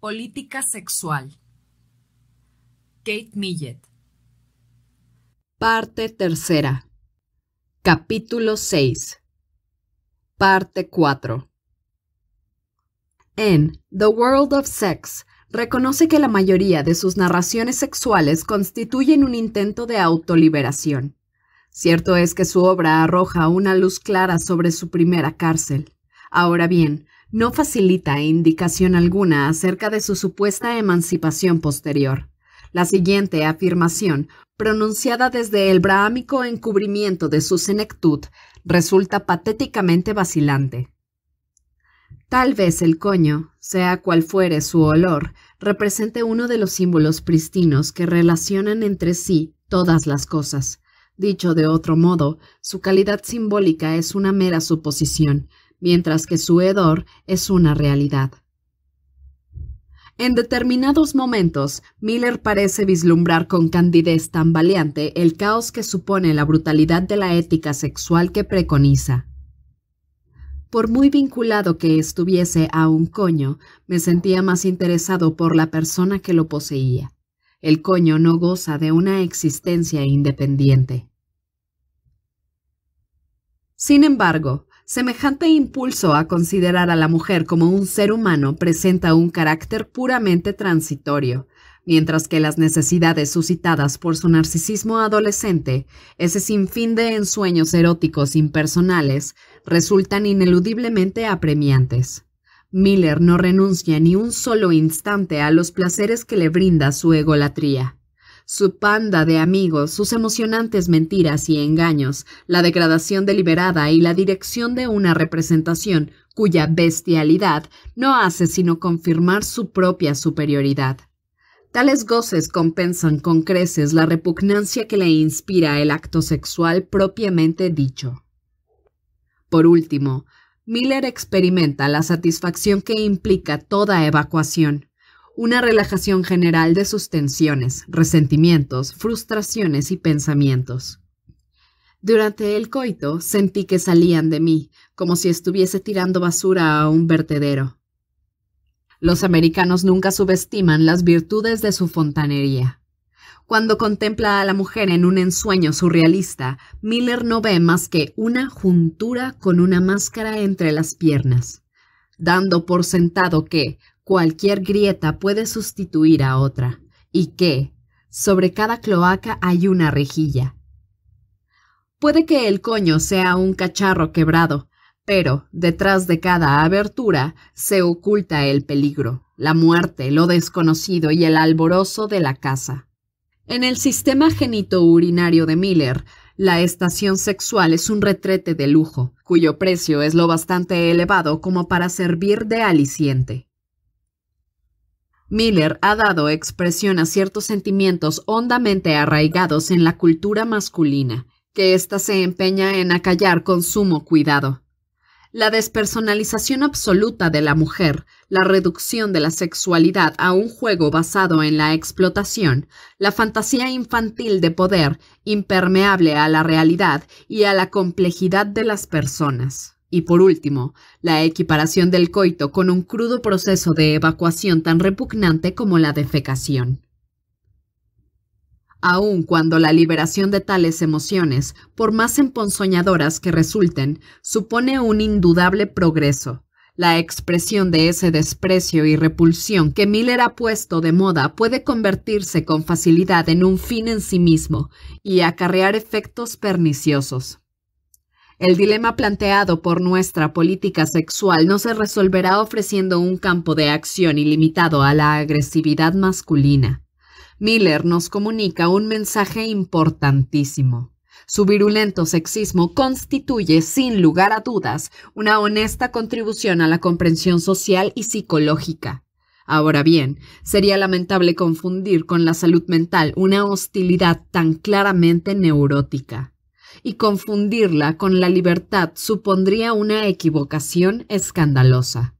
Política sexual. Kate Millett. Parte tercera. Capítulo 6. Parte 4. En The World of Sex, reconoce que la mayoría de sus narraciones sexuales constituyen un intento de autoliberación. Cierto es que su obra arroja una luz clara sobre su primera cárcel. Ahora bien, no facilita indicación alguna acerca de su supuesta emancipación posterior. La siguiente afirmación, pronunciada desde el brahámico encubrimiento de su senectud, resulta patéticamente vacilante. Tal vez el coño, sea cual fuere su olor, represente uno de los símbolos pristinos que relacionan entre sí todas las cosas. Dicho de otro modo, su calidad simbólica es una mera suposición, mientras que su hedor es una realidad. En determinados momentos, Miller parece vislumbrar con candidez tambaleante el caos que supone la brutalidad de la ética sexual que preconiza. Por muy vinculado que estuviese a un coño, me sentía más interesado por la persona que lo poseía. El coño no goza de una existencia independiente. Sin embargo, Semejante impulso a considerar a la mujer como un ser humano presenta un carácter puramente transitorio, mientras que las necesidades suscitadas por su narcisismo adolescente, ese sinfín de ensueños eróticos impersonales, resultan ineludiblemente apremiantes. Miller no renuncia ni un solo instante a los placeres que le brinda su egolatría su panda de amigos, sus emocionantes mentiras y engaños, la degradación deliberada y la dirección de una representación cuya bestialidad no hace sino confirmar su propia superioridad. Tales goces compensan con creces la repugnancia que le inspira el acto sexual propiamente dicho. Por último, Miller experimenta la satisfacción que implica toda evacuación una relajación general de sus tensiones, resentimientos, frustraciones y pensamientos. Durante el coito sentí que salían de mí, como si estuviese tirando basura a un vertedero. Los americanos nunca subestiman las virtudes de su fontanería. Cuando contempla a la mujer en un ensueño surrealista, Miller no ve más que una juntura con una máscara entre las piernas, dando por sentado que, cualquier grieta puede sustituir a otra, y que, sobre cada cloaca hay una rejilla. Puede que el coño sea un cacharro quebrado, pero detrás de cada abertura se oculta el peligro, la muerte, lo desconocido y el alborozo de la casa. En el sistema urinario de Miller, la estación sexual es un retrete de lujo, cuyo precio es lo bastante elevado como para servir de aliciente. Miller ha dado expresión a ciertos sentimientos hondamente arraigados en la cultura masculina, que ésta se empeña en acallar con sumo cuidado. La despersonalización absoluta de la mujer, la reducción de la sexualidad a un juego basado en la explotación, la fantasía infantil de poder, impermeable a la realidad y a la complejidad de las personas. Y por último, la equiparación del coito con un crudo proceso de evacuación tan repugnante como la defecación. Aun cuando la liberación de tales emociones, por más emponzoñadoras que resulten, supone un indudable progreso, la expresión de ese desprecio y repulsión que Miller ha puesto de moda puede convertirse con facilidad en un fin en sí mismo y acarrear efectos perniciosos. El dilema planteado por nuestra política sexual no se resolverá ofreciendo un campo de acción ilimitado a la agresividad masculina. Miller nos comunica un mensaje importantísimo. Su virulento sexismo constituye, sin lugar a dudas, una honesta contribución a la comprensión social y psicológica. Ahora bien, sería lamentable confundir con la salud mental una hostilidad tan claramente neurótica y confundirla con la libertad supondría una equivocación escandalosa.